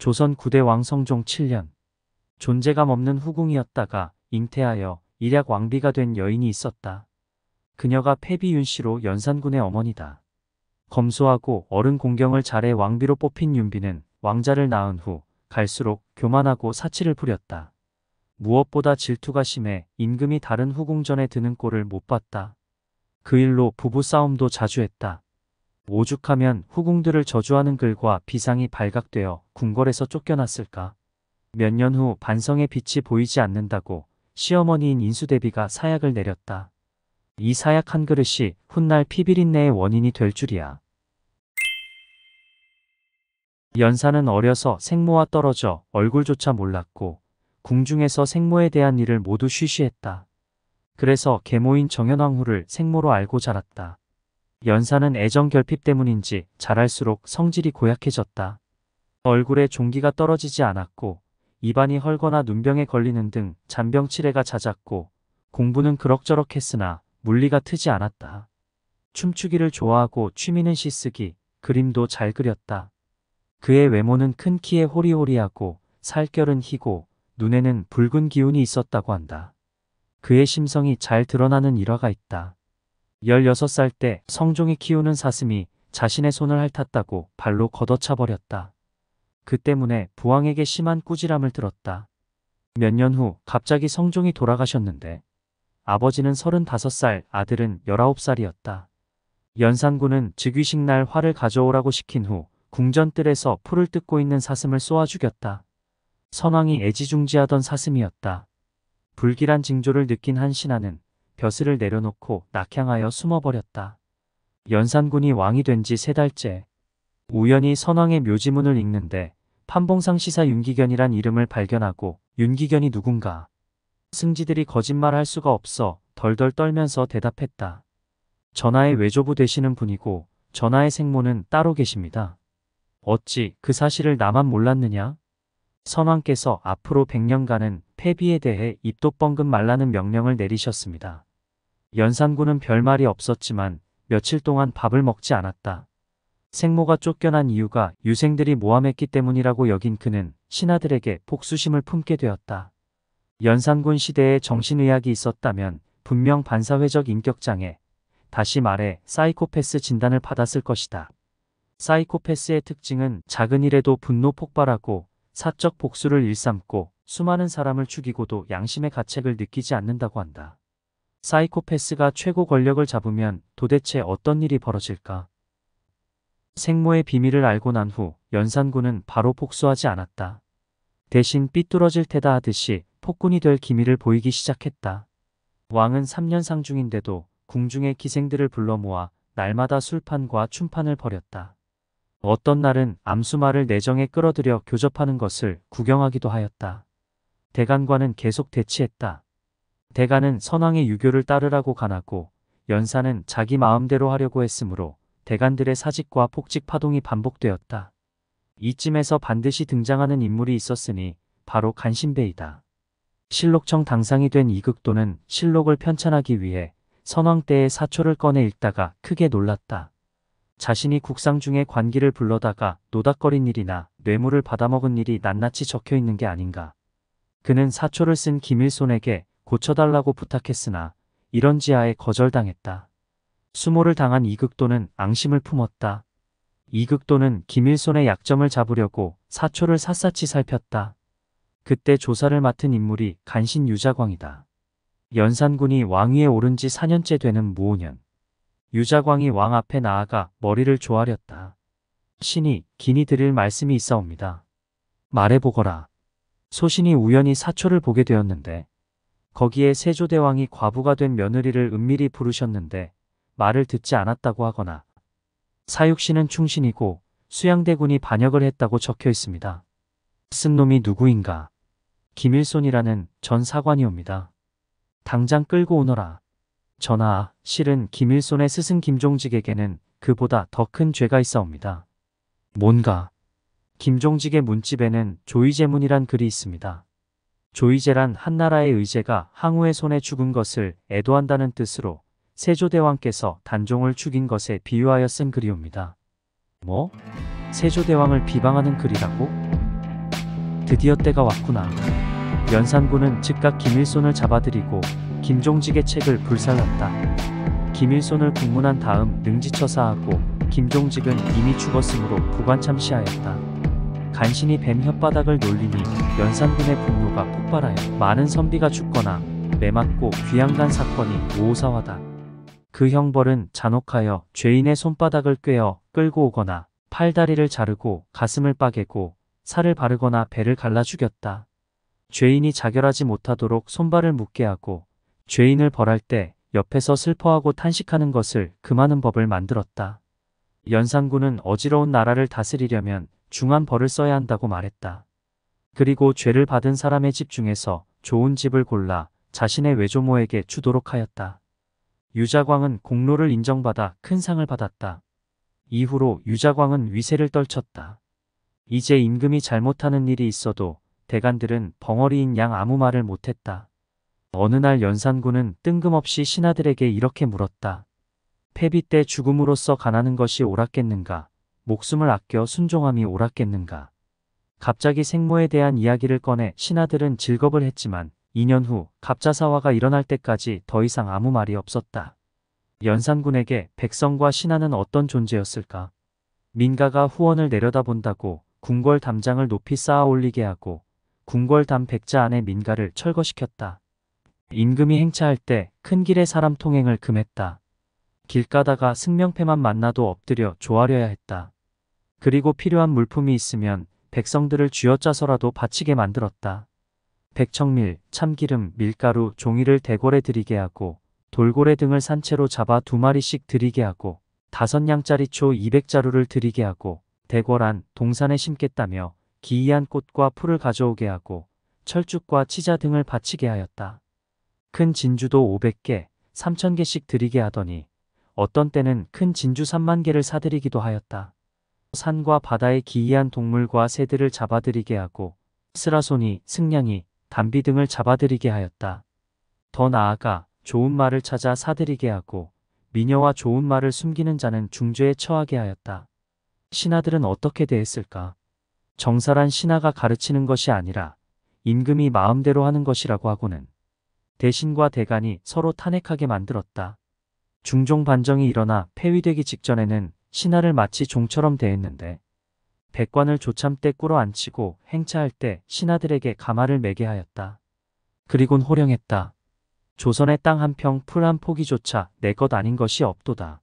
조선 9대 왕성종 7년 존재감 없는 후궁이었다가 잉태하여 일약 왕비가 된 여인이 있었다. 그녀가 패비윤 씨로 연산군의 어머니다. 검소하고 어른 공경을 잘해 왕비로 뽑힌 윤비는 왕자를 낳은 후 갈수록 교만하고 사치를 부렸다. 무엇보다 질투가 심해 임금이 다른 후궁전에 드는 꼴을 못 봤다. 그 일로 부부싸움도 자주 했다. 오죽하면 후궁들을 저주하는 글과 비상이 발각되어 궁궐에서 쫓겨났을까. 몇 년 후 반성의 빛이 보이지 않는다고 시어머니인 인수대비가 사약을 내렸다. 이 사약 한 그릇이 훗날 피비린내의 원인이 될 줄이야. 연사는 어려서 생모와 떨어져 얼굴조차 몰랐고 궁중에서 생모에 대한 일을 모두 쉬쉬했다. 그래서 계모인 정현왕후를 생모로 알고 자랐다. 연사는 애정 결핍 때문인지 자랄수록 성질이 고약해졌다. 얼굴에 종기가 떨어지지 않았고 입안이 헐거나 눈병에 걸리는 등 잔병 치레가 잦았고 공부는 그럭저럭 했으나 물리가 트지 않았다. 춤추기를 좋아하고 취미는 시쓰기, 그림도 잘 그렸다. 그의 외모는 큰 키에 호리호리하고 살결은 희고 눈에는 붉은 기운이 있었다고 한다. 그의 심성이 잘 드러나는 일화가 있다. 16살 때 성종이 키우는 사슴이 자신의 손을 핥았다고 발로 걷어차 버렸다. 그 때문에 부왕에게 심한 꾸지람을 들었다. 몇 년 후 갑자기 성종이 돌아가셨는데 아버지는 35살, 아들은 19살이었다. 연산군은 즉위식 날 활을 가져오라고 시킨 후 궁전뜰에서 풀을 뜯고 있는 사슴을 쏘아 죽였다. 선왕이 애지중지하던 사슴이었다. 불길한 징조를 느낀 한 신하는 벼슬을 내려놓고 낙향하여 숨어버렸다. 연산군이 왕이 된 지 세 달째 우연히 선왕의 묘지문을 읽는데 판봉상 시사 윤기견이란 이름을 발견하고 윤기견이 누군가 승지들이 거짓말할 수가 없어 덜덜 떨면서 대답했다. 전하의 외조부 되시는 분이고 전하의 생모는 따로 계십니다. 어찌 그 사실을 나만 몰랐느냐? 선왕께서 앞으로 100년간은 폐비에 대해 입도 뻥긋 말라는 명령을 내리셨습니다. 연산군은 별말이 없었지만 며칠 동안 밥을 먹지 않았다. 생모가 쫓겨난 이유가 유생들이 모함했기 때문이라고 여긴 그는 신하들에게 복수심을 품게 되었다. 연산군 시대에 정신의학이 있었다면 분명 반사회적 인격장애, 다시 말해 사이코패스 진단을 받았을 것이다. 사이코패스의 특징은 작은 일에도 분노 폭발하고 사적 복수를 일삼고 수많은 사람을 죽이고도 양심의 가책을 느끼지 않는다고 한다. 사이코패스가 최고 권력을 잡으면 도대체 어떤 일이 벌어질까? 생모의 비밀을 알고 난 후 연산군은 바로 복수하지 않았다. 대신 삐뚤어질 테다 하듯이 폭군이 될 기미를 보이기 시작했다. 왕은 3년 상중인데도 궁중의 기생들을 불러 모아 날마다 술판과 춤판을 벌였다. 어떤 날은 암수마를 내정에 끌어들여 교접하는 것을 구경하기도 하였다. 대간관은 계속 대치했다. 대가는 선왕의 유교를 따르라고 간하고 연사는 자기 마음대로 하려고 했으므로 대간들의 사직과 폭직 파동이 반복되었다. 이쯤에서 반드시 등장하는 인물이 있었으니 바로 간신배이다. 실록청 당상이 된 이극도는 실록을 편찬하기 위해 선왕 때의 사초를 꺼내 읽다가 크게 놀랐다. 자신이 국상 중에 관기를 불러다가 노닥거린 일이나 뇌물을 받아먹은 일이 낱낱이 적혀 있는 게 아닌가. 그는 사초를 쓴 김일손에게 고쳐달라고 부탁했으나 이런 지하에 거절당했다. 수모를 당한 이극도는 앙심을 품었다. 이극도는 김일손의 약점을 잡으려고 사초를 샅샅이 살폈다. 그때 조사를 맡은 인물이 간신 유자광이다. 연산군이 왕위에 오른 지 4년째 되는 무오년. 유자광이 왕 앞에 나아가 머리를 조아렸다. 신이 기니 드릴 말씀이 있사옵니다. 말해보거라. 소신이 우연히 사초를 보게 되었는데 거기에 세조대왕이 과부가 된 며느리를 은밀히 부르셨는데 말을 듣지 않았다고 하거나 사육신은 충신이고 수양대군이 반역을 했다고 적혀 있습니다. 쓴 놈이 누구인가? 김일손이라는 전 사관이옵니다. 당장 끌고 오너라. 전하, 실은 김일손의 스승 김종직에게는 그보다 더 큰 죄가 있어옵니다. 뭔가? 김종직의 문집에는 조이제문이란 글이 있습니다. 조이제란 한나라의 의제가 항우의 손에 죽은 것을 애도한다는 뜻으로 세조대왕께서 단종을 죽인 것에 비유하여 쓴 글이옵니다. 뭐? 세조대왕을 비방하는 글이라고? 드디어 때가 왔구나. 연산군은 즉각 김일손을 잡아들이고 김종직의 책을 불살랐다. 김일손을 국문한 다음 능지처사하고 김종직은 이미 죽었으므로 부관참시하였다. 간신히 뱀 혓바닥을 놀리니 연산군의 분노가 폭발하여 많은 선비가 죽거나 매맞고 귀양간 사건이 모호사화다. 그 형벌은 잔혹하여 죄인의 손바닥을 꿰어 끌고 오거나 팔다리를 자르고 가슴을 빠개고 살을 바르거나 배를 갈라 죽였다. 죄인이 자결하지 못하도록 손발을 묶게 하고 죄인을 벌할 때 옆에서 슬퍼하고 탄식하는 것을 금하는 법을 만들었다. 연산군은 어지러운 나라를 다스리려면 중한 벌을 써야 한다고 말했다. 그리고 죄를 받은 사람의 집 중에서 좋은 집을 골라 자신의 외조모에게 주도록 하였다. 유자광은 공로를 인정받아 큰 상을 받았다. 이후로 유자광은 위세를 떨쳤다. 이제 임금이 잘못하는 일이 있어도 대간들은 벙어리인 양 아무 말을 못했다. 어느 날 연산군은 뜬금없이 신하들에게 이렇게 물었다. 패비 때 죽음으로써 가나는 것이 옳았겠는가? 목숨을 아껴 순종함이 옳았겠는가. 갑자기 생모에 대한 이야기를 꺼내 신하들은 즐겁을 했지만 2년 후 갑자사화가 일어날 때까지 더 이상 아무 말이 없었다. 연산군에게 백성과 신하는 어떤 존재였을까? 민가가 후원을 내려다본다고 궁궐 담장을 높이 쌓아 올리게 하고 궁궐 담 백자 안에 민가를 철거시켰다. 임금이 행차할 때 큰 길의 사람 통행을 금했다. 길 가다가 승명패만 만나도 엎드려 조아려야 했다. 그리고 필요한 물품이 있으면 백성들을 쥐어짜서라도 바치게 만들었다. 백청밀, 참기름, 밀가루, 종이를 대궐에 들이게 하고 돌고래 등을 산채로 잡아 두 마리씩 들이게 하고 다섯 양짜리 초 200자루를 들이게 하고 대궐안 동산에 심겠다며 기이한 꽃과 풀을 가져오게 하고 철쭉과 치자 등을 바치게 하였다. 큰 진주도 500개, 3,000개씩 들이게 하더니 어떤 때는 큰 진주 3만 개를 사들이기도 하였다. 산과 바다의 기이한 동물과 새들을 잡아들이게 하고 쓰라소니, 승냥이, 담비 등을 잡아들이게 하였다. 더 나아가 좋은 말을 찾아 사들이게 하고 미녀와 좋은 말을 숨기는 자는 중죄에 처하게 하였다. 신하들은 어떻게 대했을까? 정사란 신하가 가르치는 것이 아니라 임금이 마음대로 하는 것이라고 하고는 대신과 대간이 서로 탄핵하게 만들었다. 중종 반정이 일어나 폐위되기 직전에는 신하를 마치 종처럼 대했는데 백관을 조참때 꾸러 앉히고 행차할 때 신하들에게 가마를 매게 하였다. 그리곤 호령했다. 조선의 땅 한 평 풀 한 포기조차 내 것 아닌 것이 없도다.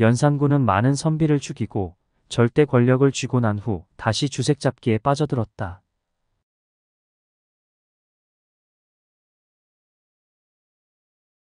연산군은 많은 선비를 죽이고 절대 권력을 쥐고 난 후 다시 주색잡기에 빠져들었다.